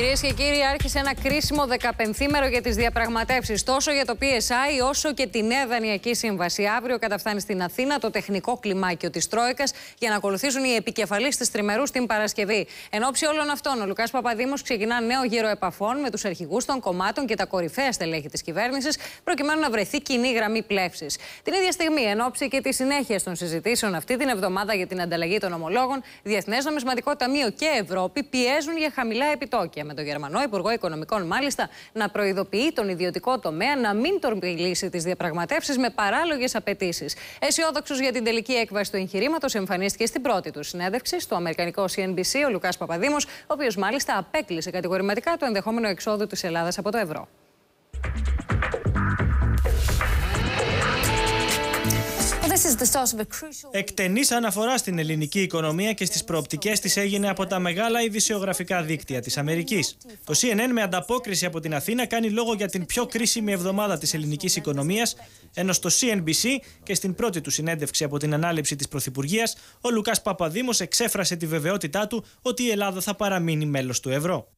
Κυρίες και κύριοι, άρχισε ένα κρίσιμο 15μέρο για τις διαπραγματεύσεις τόσο για το PSI όσο και τη Νέα Δανειακή Σύμβαση. Αύριο καταφθάνει στην Αθήνα το τεχνικό κλιμάκιο της Τρόικας για να ακολουθήσουν οι επικεφαλεί της Τριμερού την Παρασκευή. Εν ώψη όλων αυτών, ο Λουκάς Παπαδήμος ξεκινά νέο γύρο επαφών με τους αρχηγούς των κομμάτων και τα κορυφαία στελέχη της κυβέρνησης, προκειμένου να βρεθεί κοινή γραμμή πλεύσης. Την ίδια στιγμή, εν ώψη και της συνέχειας των συζητήσεων αυτή την εβδομάδα για την ανταλλαγή των ομολόγων, Διεθνές Νομισματικό Ταμείο και Ευρώπη πιέζουν για χαμηλά επιτόκια με τον Γερμανό Υπουργό Οικονομικών, μάλιστα, να προειδοποιεί τον ιδιωτικό τομέα να μην τορπιλήσει τις διαπραγματεύσεις με παράλογες απαιτήσεις. Αισιόδοξος για την τελική έκβαση του εγχειρήματος, εμφανίστηκε στην πρώτη του συνέντευξη στο αμερικανικό CNBC ο Λουκάς Παπαδήμος, ο οποίος μάλιστα απέκλεισε κατηγορηματικά το ενδεχόμενο εξόδου της Ελλάδας από το ευρώ. Εκτενής αναφορά στην ελληνική οικονομία και στις προοπτικές της έγινε από τα μεγάλα ειδησιογραφικά δίκτυα της Αμερικής. Το CNN, με ανταπόκριση από την Αθήνα, κάνει λόγο για την πιο κρίσιμη εβδομάδα της ελληνικής οικονομίας, ενώ στο CNBC και στην πρώτη του συνέντευξη από την ανάληψη της Πρωθυπουργίας, ο Λουκάς Παπαδήμος εξέφρασε τη βεβαιότητά του ότι η Ελλάδα θα παραμείνει μέλος του ευρώ.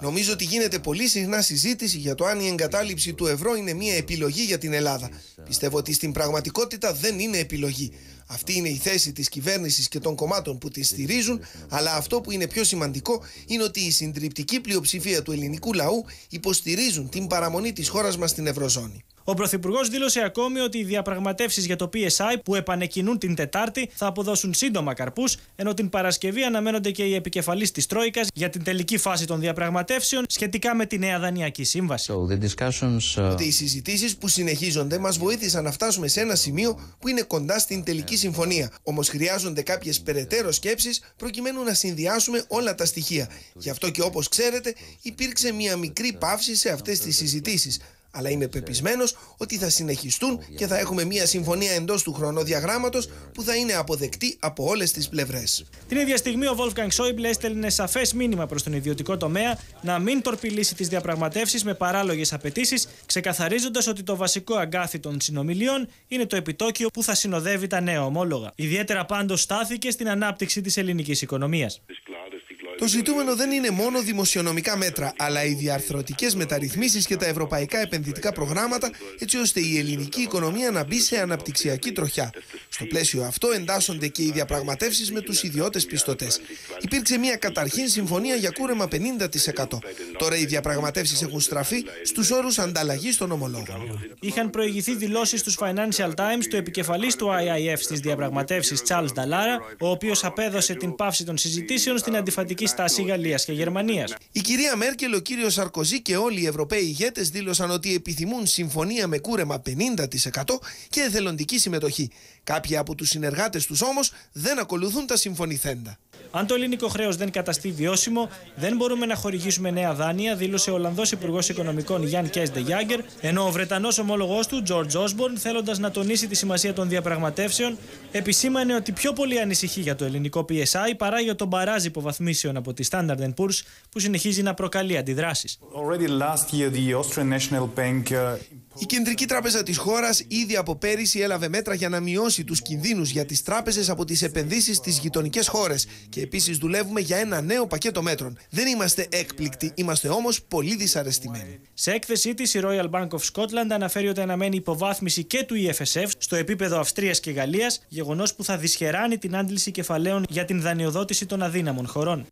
Νομίζω ότι γίνεται πολύ συχνά συζήτηση για το αν η εγκατάλειψη του ευρώ είναι μια επιλογή για την Ελλάδα. Πιστεύω ότι στην πραγματικότητα δεν είναι επιλογή. Αυτή είναι η θέση της κυβέρνησης και των κομμάτων που τη στηρίζουν, αλλά αυτό που είναι πιο σημαντικό είναι ότι η συντριπτική πλειοψηφία του ελληνικού λαού υποστηρίζουν την παραμονή της χώρας μας στην Ευρωζώνη. Ο Πρωθυπουργός δήλωσε ακόμη ότι οι διαπραγματεύσεις για το PSI που επανεκκινούν την Τετάρτη θα αποδώσουν σύντομα καρπούς, ενώ την Παρασκευή αναμένονται και οι επικεφαλείς της Τρόικας για την τελική φάση των διαπραγματεύσεων σχετικά με τη νέα δανειακή σύμβαση. uh... Ότι οι συζητήσεις που συνεχίζονται μας βοήθησαν να φτάσουμε σε ένα σημείο που είναι κοντά στην τελική συμφωνία. Όμως χρειάζονται κάποιες περαιτέρω σκέψεις προκειμένου να συνδυάσουμε όλα τα στοιχεία. Γι' αυτό και όπως ξέρετε, υπήρξε μία μικρή παύση σε αυτές τις συζητήσεις αλλά είμαι πεπισμένος ότι θα συνεχιστούν και θα έχουμε μια συμφωνία εντός του χρονοδιαγράμματος που θα είναι αποδεκτή από όλες τις πλευρές. Την ίδια στιγμή, ο Wolfgang Schäuble έστελνε σαφές μήνυμα προς τον ιδιωτικό τομέα να μην τορπιλήσει τις διαπραγματεύσεις με παράλογες απαιτήσεις, ξεκαθαρίζοντας ότι το βασικό αγκάθι των συνομιλίων είναι το επιτόκιο που θα συνοδεύει τα νέα ομόλογα. Ιδιαίτερα πάντως στάθηκε στην ανάπτυξη της ελληνικής οικονομίας. Το ζητούμενο δεν είναι μόνο δημοσιονομικά μέτρα, αλλά οι διαρθρωτικές μεταρρυθμίσεις και τα ευρωπαϊκά επενδυτικά προγράμματα, έτσι ώστε η ελληνική οικονομία να μπει σε αναπτυξιακή τροχιά. Στο πλαίσιο αυτό εντάσσονται και οι διαπραγματεύσεις με τους ιδιώτες πιστωτές. Υπήρξε μια καταρχήν συμφωνία για κούρεμα 50%. Τώρα οι διαπραγματεύσεις έχουν στραφεί στους όρους ανταλλαγής των ομολόγων. Είχαν προηγηθεί δηλώσεις στους Financial Times του επικεφαλής του IIF στις διαπραγματεύσεις Charles Νταλάρα, ο οποίος απέδωσε την πάυση των συζητήσεων στην αντιφατική στάση Γαλλίας και Γερμανίας. Η κυρία Μέρκελ, ο κύριος Σαρκοζή και όλοι οι Ευρωπαίοι ηγέτες δήλωσαν ότι επιθυμούν συμφωνία με κούρεμα 50% και εθελοντική συμμετοχή. Κάποιοι από τους συνεργάτες τους όμως δεν ακολουθούν τα συμφωνηθέντα. Αν το ελληνικό χρέος δεν καταστεί βιώσιμο, δεν μπορούμε να χορηγήσουμε νέα δάνεια, δήλωσε ο Ολλανδός Υπουργός Οικονομικών Γιάνν Κέσντε Γιάγκερ, ενώ ο Βρετανός ομόλογός του, Τζορτζ Όσμπορν, θέλοντας να τονίσει τη σημασία των διαπραγματεύσεων, επισήμανε ότι πιο πολύ ανησυχεί για το ελληνικό PSI παρά για τον παράζ υποβαθμίσεων από τη Standard Poor's που συνεχίζει να προκαλεί αντιδράσεις. Η Κεντρική Τράπεζα της χώρας ήδη από πέρυσι έλαβε μέτρα για να μειώσει τους κινδύνους για τις τράπεζες από τις επενδύσεις στις γειτονικές χώρες. Και επίσης δουλεύουμε για ένα νέο πακέτο μέτρων. Δεν είμαστε έκπληκτοι, είμαστε όμως πολύ δυσαρεστημένοι. Σε έκθεσή της, η Royal Bank of Scotland αναφέρει ότι αναμένει υποβάθμιση και του EFSF στο επίπεδο Αυστρίας και Γαλλίας, γεγονός που θα δυσχεράνει την άντληση κεφαλαίων για την δανειοδότηση των αδύναμων χωρών.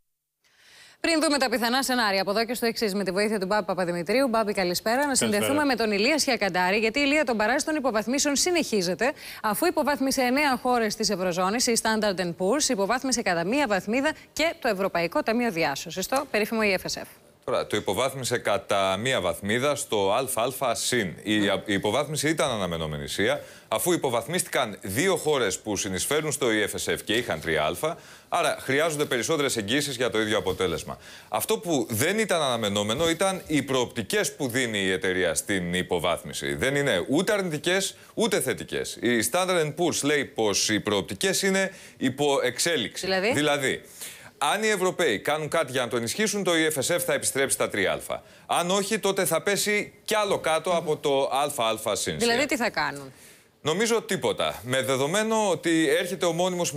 Πριν δούμε τα πιθανά σενάρια, από εδώ και στο εξής, με τη βοήθεια του Μπάμπη Παπαδημητρίου. Μπάμπη, καλησπέρα. Να συνδεθούμε με τον Ηλία Σιακαντάρη, γιατί η Ηλία των Παράσιτων υποβαθμίσεων συνεχίζεται, αφού υποβάθμισε 9 χώρες της Ευρωζώνης, η Standard Poor's, υποβάθμισε κατά μία βαθμίδα και το Ευρωπαϊκό Ταμείο Διάσωσης, το περίφημο EFSF. Τώρα, Το υποβάθμισε κατά μία βαθμίδα στο ΑΑ συν. Η, η υποβάθμιση ήταν αναμενόμενη σία, αφού υποβαθμίστηκαν δύο χώρες που συνεισφέρουν στο EFSF και είχαν 3α, άρα χρειάζονται περισσότερες εγγύσεις για το ίδιο αποτέλεσμα. Αυτό που δεν ήταν αναμενόμενο ήταν οι προοπτικές που δίνει η εταιρεία στην υποβάθμιση. Δεν είναι ούτε αρνητικές ούτε θετικές. Η Standard Poor's λέει πως οι προοπτικές είναι υπό δηλαδή, δηλαδή αν οι Ευρωπαίοι κάνουν κάτι για να το ενισχύσουν, το EFSF θα επιστρέψει στα 3α. Αν όχι, τότε θα πέσει κι άλλο κάτω από το ΑΑ Δηλαδή, τι θα κάνουν. Νομίζω τίποτα. Με δεδομένο ότι έρχεται ο μόνιμος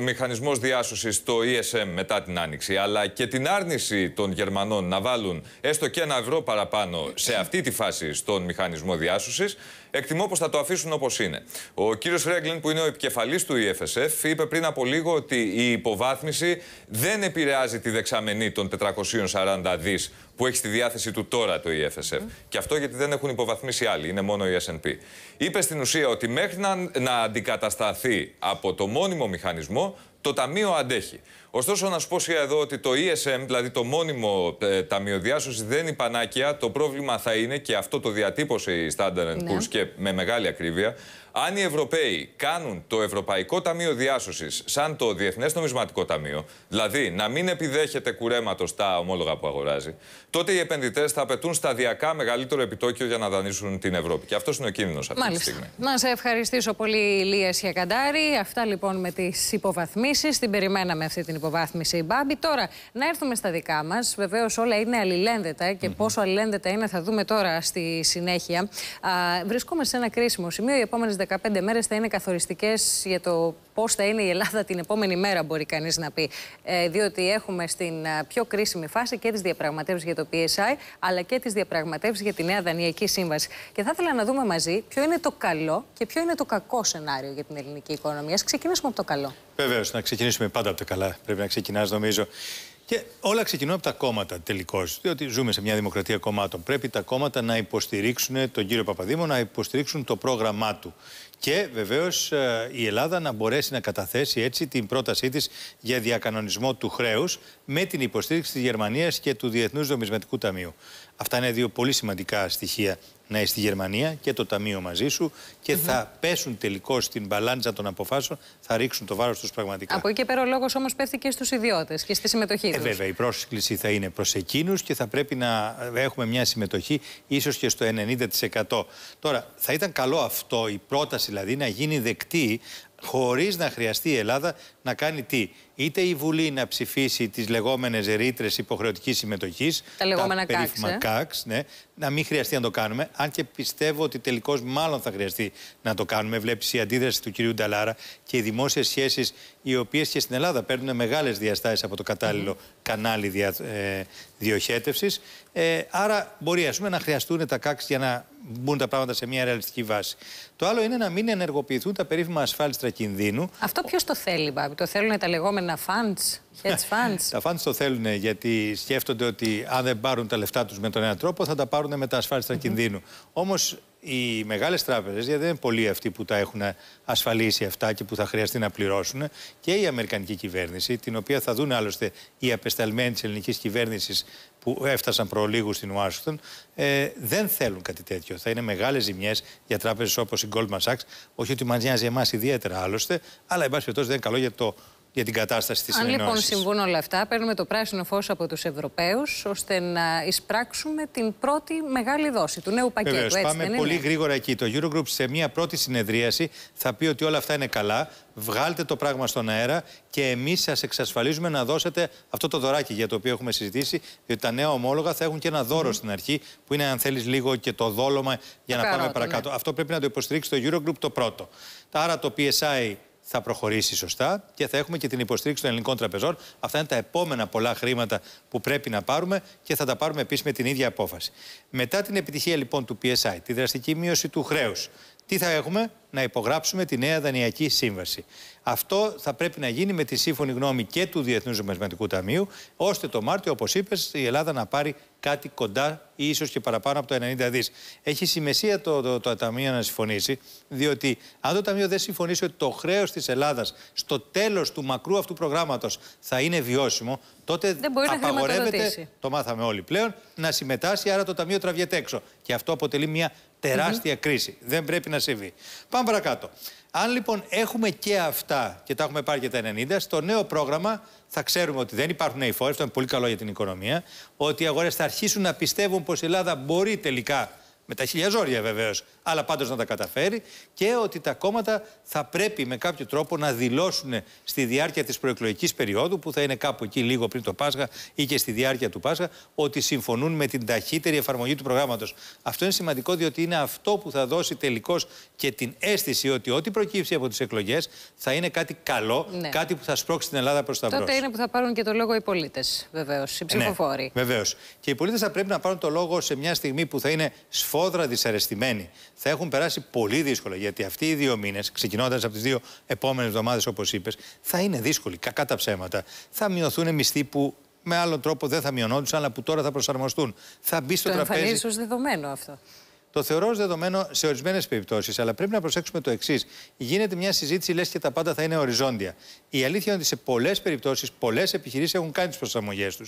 μηχανισμός διάσωσης, στο ESM, μετά την Άνοιξη, αλλά και την άρνηση των Γερμανών να βάλουν έστω και ένα ευρώ παραπάνω σε αυτή τη φάση στον μηχανισμό διάσωσης, εκτιμώ πως θα το αφήσουν όπως είναι. Ο κύριος Φρέγκλιν, που είναι ο επικεφαλής του EFSF, είπε πριν από λίγο ότι η υποβάθμιση δεν επηρεάζει τη δεξαμενή των 440 δις που έχει στη διάθεση του τώρα το EFSF. Mm. Και αυτό γιατί δεν έχουν υποβαθμίσει άλλοι, είναι μόνο η S&P. Είπε στην ουσία ότι μέχρι να, να αντικατασταθεί από το μόνιμο μηχανισμό, το Ταμείο αντέχει. Ωστόσο, να σου πω εδώ ότι το ESM, δηλαδή το μόνιμο ε, ταμείο διάσωσης, δεν είναι πανάκια. Το πρόβλημα θα είναι, και αυτό το διατύπωσε η Standard ναι. Poor's και με μεγάλη ακρίβεια, αν οι Ευρωπαίοι κάνουν το Ευρωπαϊκό Ταμείο Διάσωσης σαν το Διεθνές Νομισματικό Ταμείο, δηλαδή να μην επιδέχεται κουρέματος τα ομόλογα που αγοράζει, τότε οι επενδυτές θα απαιτούν σταδιακά μεγαλύτερο επιτόκιο για να δανείσουν την Ευρώπη. Και αυτός είναι ο κίνδυνος αυτή τη στιγμή. Να σε ευχαριστήσω πολύ, Λία Σιακαντάρη. Αυτά λοιπόν με τις υποβαθμίσεις. Την περιμέναμε αυτή την υποβαθμίση υποβάθμιση η Μπάμπη. Τώρα, να έρθουμε στα δικά μας. Βεβαίως, όλα είναι αλληλένδετα και πόσο αλληλένδετα είναι θα δούμε τώρα στη συνέχεια. Α, βρισκόμαστε σε ένα κρίσιμο σημείο. Οι επόμενες 15 μέρες θα είναι καθοριστικές για το πώς θα είναι η Ελλάδα την επόμενη μέρα, μπορεί κανείς να πει. Ε, διότι έχουμε στην πιο κρίσιμη φάση και τις διαπραγματεύσεις για το PSI, αλλά και τις διαπραγματεύσεις για τη νέα Δανειακή Σύμβαση. Και θα ήθελα να δούμε μαζί ποιο είναι το καλό και ποιο είναι το κακό σενάριο για την ελληνική οικονομία. Ας ξεκινήσουμε από το καλό. Βεβαίως, να ξεκινήσουμε πάντα από τα καλά. Πρέπει να ξεκινάς, νομίζω. Και όλα ξεκινούν από τα κόμματα τελικώς. Διότι ζούμε σε μια δημοκρατία κομμάτων. Πρέπει τα κόμματα να υποστηρίξουν τον κύριο Παπαδήμο, να υποστηρίξουν το πρόγραμμά του. Και βεβαίως ε, η Ελλάδα να μπορέσει να καταθέσει έτσι την πρότασή της για διακανονισμό του χρέους με την υποστήριξη της Γερμανίας και του Διεθνούς Δομισματικού Ταμείου. Αυτά είναι δύο πολύ σημαντικά στοιχεία να είσαι στη Γερμανία και το ταμείο μαζί σου και θα πέσουν τελικώς στην μπαλάντζα των αποφάσεων, θα ρίξουν το βάρος τους πραγματικά. Από εκεί και πέρα ο λόγος όμως πέφτει και στους ιδιώτες και στη συμμετοχή του. Ε, βέβαια, η πρόσκληση θα είναι προς εκείνους και θα πρέπει να έχουμε μια συμμετοχή ίσως και στο 90%. Τώρα, θα ήταν καλό αυτό, η πρόταση δηλαδή, να γίνει δεκτή χωρίς να χρειαστεί η Ελλάδα να κάνει τι. Είτε η Βουλή να ψηφίσει τις λεγόμενες ρήτρες υποχρεωτικής συμμετοχής. Τα λεγόμενα τα περίφημα ε. κάξ, ναι, να μην χρειαστεί να το κάνουμε. Αν και πιστεύω ότι τελικώς μάλλον θα χρειαστεί να το κάνουμε. Βλέπεις η αντίδραση του κυρίου Νταλάρα και οι δημόσιες σχέσεις οι οποίες και στην Ελλάδα παίρνουν μεγάλες διαστάσεις από το κατάλληλο κανάλι δια, ε, διοχέτευσης. Ε, άρα μπορεί ας πούμε, να χρειαστούν τα κάξ για να μπουν τα πράγματα σε μια ρεαλιστική βάση. Το άλλο είναι να μην ενεργοποιηθούν τα περίφημα ασφάλιστρα κινδύνου. Αυτό ποιος το θέλει, Μπάμπη, το θέλουν τα λεγόμενα funds, hedge funds. τα funds το θέλουν γιατί σκέφτονται ότι αν δεν πάρουν τα λεφτά τους με τον ένα τρόπο θα τα πάρουν με τα ασφάλιστρα κινδύνου. Όμως οι μεγάλες τράπεζες, γιατί δεν είναι πολλοί αυτοί που τα έχουν ασφαλίσει αυτά και που θα χρειαστεί να πληρώσουν, και η Αμερικανική κυβέρνηση, την οποία θα δουν άλλωστε οι απεσταλμένοι της ελληνικής κυβέρνησης που έφτασαν προλίγους στην Ουάσιγκτον, ε, δεν θέλουν κάτι τέτοιο. Θα είναι μεγάλες ζημιές για τράπεζες όπως η Goldman Sachs. Όχι ότι μα νοιάζει εμάς ιδιαίτερα άλλωστε, αλλά εν πάση δεν είναι καλό για το για την κατάσταση της της Αν λοιπόν συμβούν όλα αυτά, παίρνουμε το πράσινο φως από τους Ευρωπαίους, ώστε να εισπράξουμε την πρώτη μεγάλη δόση του νέου πακέτου. Βεβαίως, έτσι, πάμε πολύ γρήγορα εκεί. Το Eurogroup σε μια πρώτη συνεδρίαση θα πει ότι όλα αυτά είναι καλά, βγάλτε το πράγμα στον αέρα και εμείς σας εξασφαλίζουμε να δώσετε αυτό το δωράκι για το οποίο έχουμε συζητήσει, διότι τα νέα ομόλογα θα έχουν και ένα δώρο στην αρχή, που είναι αν θέλεις λίγο και το δόλωμα για να πάμε ναι. παρακάτω. Αυτό πρέπει να το υποστηρίξει το Eurogroup το πρώτο. Άρα το PSI θα προχωρήσει σωστά και θα έχουμε και την υποστήριξη των ελληνικών τραπεζών. Αυτά είναι τα επόμενα πολλά χρήματα που πρέπει να πάρουμε και θα τα πάρουμε επίσης με την ίδια απόφαση. Μετά την επιτυχία λοιπόν του PSI, τη δραστική μείωση του χρέους, τι θα έχουμε, να υπογράψουμε τη νέα δανειακή σύμβαση. Αυτό θα πρέπει να γίνει με τη σύμφωνη γνώμη και του Διεθνούς Νομισματικού Ταμείου, ώστε το Μάρτιο, όπως είπες, η Ελλάδα να πάρει κάτι κοντά ή ίσως και παραπάνω από το 90 δις. Έχει σημασία το, το, το, Ταμείο να συμφωνήσει, διότι αν το Ταμείο δεν συμφωνήσει ότι το χρέος της Ελλάδας στο τέλος του μακρού αυτού προγράμματος θα είναι βιώσιμο, τότε απαγορεύεται, το μάθαμε όλοι πλέον, να συμμετάσχει. Άρα το Ταμείο τραβιέται έξω. Και αυτό αποτελεί μια τεράστια κρίση. Δεν πρέπει να συμβεί. Αν λοιπόν έχουμε και αυτά και τα έχουμε πάρει και τα 90, στο νέο πρόγραμμα θα ξέρουμε ότι δεν υπάρχουν νέοι φόρες, αυτό είναι πολύ καλό για την οικονομία, ότι οι αγορές θα αρχίσουν να πιστεύουν Πως η Ελλάδα μπορεί τελικά, με τα χιλιαζόρια βεβαίως, αλλά πάντως να τα καταφέρει και ότι τα κόμματα θα πρέπει με κάποιο τρόπο να δηλώσουν στη διάρκεια της προεκλογικής περίοδου που θα είναι κάπου εκεί λίγο πριν το Πάσχα ή και στη διάρκεια του Πάσχα ότι συμφωνούν με την ταχύτερη εφαρμογή του προγράμματος. Αυτό είναι σημαντικό διότι είναι αυτό που θα δώσει τελικώς και την αίσθηση ότι ό,τι προκύψει από τις εκλογές θα είναι κάτι καλό, ναι. κάτι που θα σπρώξει την Ελλάδα προς τα μπρος. Τότε είναι που θα πάρουν και το λόγο οι πολίτες βεβαίως, οι ναι, ψηφοφόροι. Ναι, βεβαίως. Και οι πολίτες θα πρέπει να πάρουν το λόγο σε μια στιγμή που θα είναι σφόδρα δυσαρεστημένοι θα έχουν περάσει πολύ δύσκολα. Γιατί αυτοί οι δύο μήνες, ξεκινώντας από τις δύο επόμενες εβδομάδες, όπως είπες, θα είναι δύσκολοι. Κακά τα ψέματα. Θα μειωθούν μισθοί που με άλλο τρόπο δεν θα μειωνόντουσαν, αλλά που τώρα θα προσαρμοστούν. Θα μπει στο το τραπέζι. Θα δεδομένο αυτό. Το θεωρώ ως δεδομένο σε ορισμένες περιπτώσεις, αλλά πρέπει να προσέξουμε το εξής. Γίνεται μια συζήτηση, λες και τα πάντα θα είναι οριζόντια. Η αλήθεια είναι ότι σε πολλές περιπτώσεις, πολλές επιχειρήσεις έχουν κάνει τις προσαρμογές του.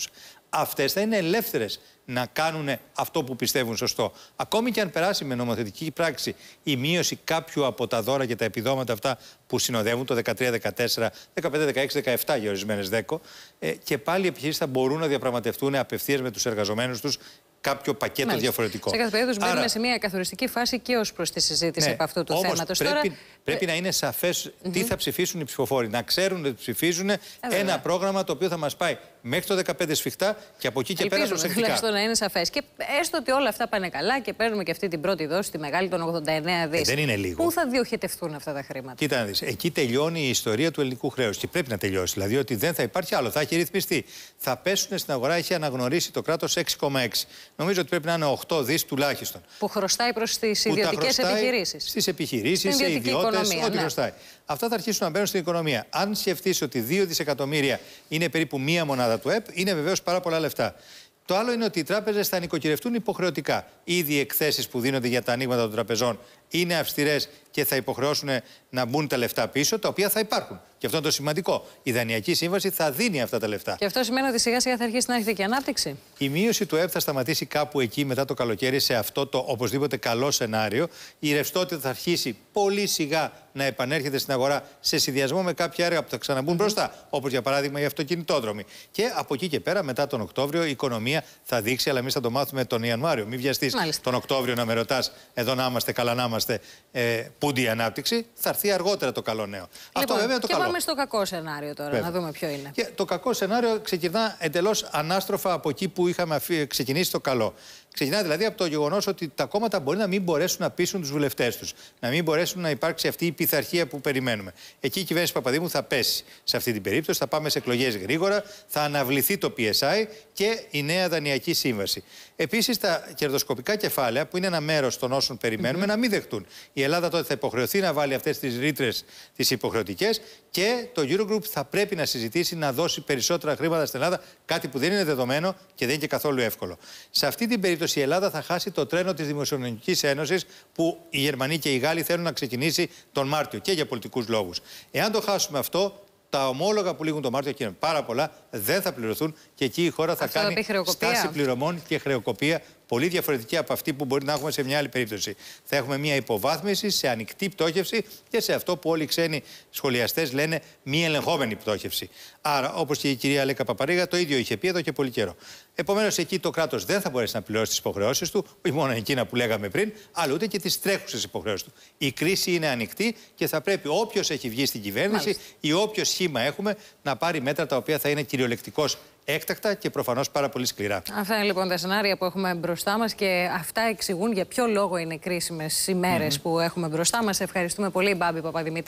Αυτές θα είναι ελεύθερες να κάνουν αυτό που πιστεύουν σωστό. Ακόμη και αν περάσει με νομοθετική πράξη η μείωση κάποιου από τα δώρα και τα επιδόματα αυτά που συνοδεύουν το 13, 14, 15, 16, 17 για ορισμένες 10, ε, και πάλι οι επιχειρήσεις θα μπορούν να διαπραγματευτούν απευθείας με τους εργαζομένους τους κάποιο πακέτο διαφορετικό. Σε κάθε περίπτωση, Άρα... μπαίνουμε σε μια καθοριστική φάση και ως προς τη συζήτηση ναι, από αυτού του θέματο. Πρέπει, πρέπει ε, να είναι σαφές τι θα ψηφίσουν οι ψηφοφόροι. Να ξέρουν ότι ψηφίζουν ε, ένα πρόγραμμα το οποίο θα μας πάει μέχρι το 15 σφιχτά και από εκεί και Ελπίζουμε, πέρα προσεκτικά. Ελπίζουμε, να είναι σαφές. Και έστω ότι όλα αυτά πάνε καλά και παίρνουμε και αυτή την πρώτη δόση, τη μεγάλη των 89 δι. Ε, δεν είναι λίγο. Πού θα διοχετευτούν αυτά τα χρήματα. Κοίτα να δεις, Εκεί τελειώνει η ιστορία του ελληνικού χρέους. Και πρέπει να τελειώσει. Δηλαδή ότι δεν θα υπάρχει άλλο. Θα έχει ρυθμιστεί. Θα πέσουν στην αγορά. Έχει αναγνωρίσει το κράτος 6,6. Νομίζω ότι πρέπει να είναι 8 δις τουλάχιστον. Που χρωστάει προς τις ιδιωτικέ επιχειρήσεις. Στις επιχειρήσεις, σε ιδιώτε, ό,τι ναι. χρωστάει. Αυτά θα αρχίσουν να μπαίνουν στην οικονομία. Αν σκεφτείς ότι 2 δισεκατομμύρια είναι περίπου μία μονάδα του ΕΠ είναι βεβαίως πάρα πολλά λεφτά. Το άλλο είναι ότι οι τράπεζες θα νοικοκυρευτούν υποχρεωτικά. Ήδη οι εκθέσεις που δίνονται για τα ανοίγματα των τραπεζών είναι αυστηρές και θα υποχρεώσουν να μπουν τα λεφτά πίσω, τα οποία θα υπάρχουν. Και αυτό είναι το σημαντικό. Η Δανειακή Σύμβαση θα δίνει αυτά τα λεφτά. Και αυτό σημαίνει ότι σιγά σιγά θα αρχίσει να έρχεται και η ανάπτυξη. Η μείωση του ΕΠ θα σταματήσει κάπου εκεί μετά το καλοκαίρι σε αυτό το οπωσδήποτε καλό σενάριο. Η ρευστότητα θα αρχίσει πολύ σιγά να επανέρχεται στην αγορά σε συνδυασμό με κάποια έργα που θα ξαναμπούν μπροστά. Όπως για παράδειγμα οι αυτοκινητόδρομοι. Και από εκεί και πέρα, μετά τον Οκτώβριο, η οικονομία θα δείξει, αλλά εμείς θα το μάθουμε τον Ιανουάριο. Μην βιαστείς τον Οκτώβριο να με ρωτάς εδώ να είμαστε, καλά να είμαστε, ε, η ανάπτυξη, θα έρθει αργότερα το καλό νέο. Λοιπόν, Αυτό βέβαια το και καλό. πάμε στο κακό σενάριο τώρα, να δούμε ποιο είναι. Και το κακό σενάριο ξεκινά εντελώς ανάστροφα από εκεί που είχαμε ξεκινήσει το καλό. Ξεκινάει δηλαδή από το γεγονός ότι τα κόμματα μπορεί να μην μπορέσουν να πείσουν τους βουλευτές τους, να μην μπορέσουν να υπάρξει αυτή η πειθαρχία που περιμένουμε. Εκεί η κυβέρνηση Παπαδήμου θα πέσει σε αυτή την περίπτωση, θα πάμε σε εκλογές γρήγορα, θα αναβληθεί το PSI και η νέα δανειακή σύμβαση. Επίσης, τα κερδοσκοπικά κεφάλαια, που είναι ένα μέρος των όσων περιμένουμε, mm -hmm. να μην δεχτούν. Η Ελλάδα τότε θα υποχρεωθεί να βάλει αυτές τις ρήτρες τις υποχρεωτικές και το Eurogroup θα πρέπει να συζητήσει να δώσει περισσότερα χρήματα στην Ελλάδα, κάτι που δεν είναι δεδομένο και δεν είναι και καθόλου εύκολο. Σε αυτή την περίπτωση περίπτωση η Ελλάδα θα χάσει το τρένο της Δημοσιονομικής Ένωσης που οι Γερμανοί και οι Γάλλοι θέλουν να ξεκινήσει τον Μάρτιο και για πολιτικούς λόγους. Εάν το χάσουμε αυτό, τα ομόλογα που λήγουν τον Μάρτιο και είναι πάρα πολλά δεν θα πληρωθούν και εκεί η χώρα θα κάνει στάση πληρωμών και χρεοκοπία πολύ διαφορετική από αυτή που μπορεί να έχουμε σε μια άλλη περίπτωση. Θα έχουμε μια υποβάθμιση σε ανοιχτή πτώχευση και σε αυτό που όλοι οι ξένοι σχολιαστές λένε μη ελεγχόμενη πτώχευση. Άρα, όπως και η κυρία Λέκα Παπαρίγα, το ίδιο είχε πει εδώ και πολύ καιρό. Επομένως, εκεί το κράτος δεν θα μπορέσει να πληρώσει τις υποχρεώσεις του, όχι μόνο εκείνα που λέγαμε πριν, αλλά ούτε και τις τρέχουσες υποχρεώσεις του. Η κρίση είναι ανοιχτή και θα πρέπει όποιος έχει βγει στην κυβέρνηση ή όποιο σχήμα έχουμε να πάρει μέτρα τα οποία θα είναι κυριολεκτικώς έκτακτα και προφανώς πάρα πολύ σκληρά. Αυτά είναι λοιπόν τα σενάρια που έχουμε μπροστά μας και αυτά εξηγούν για ποιο λόγο είναι κρίσιμες οι μέρες που έχουμε μπροστά μας. Ευχαριστούμε πολύ, Μπάμπη Παπαδημητρή.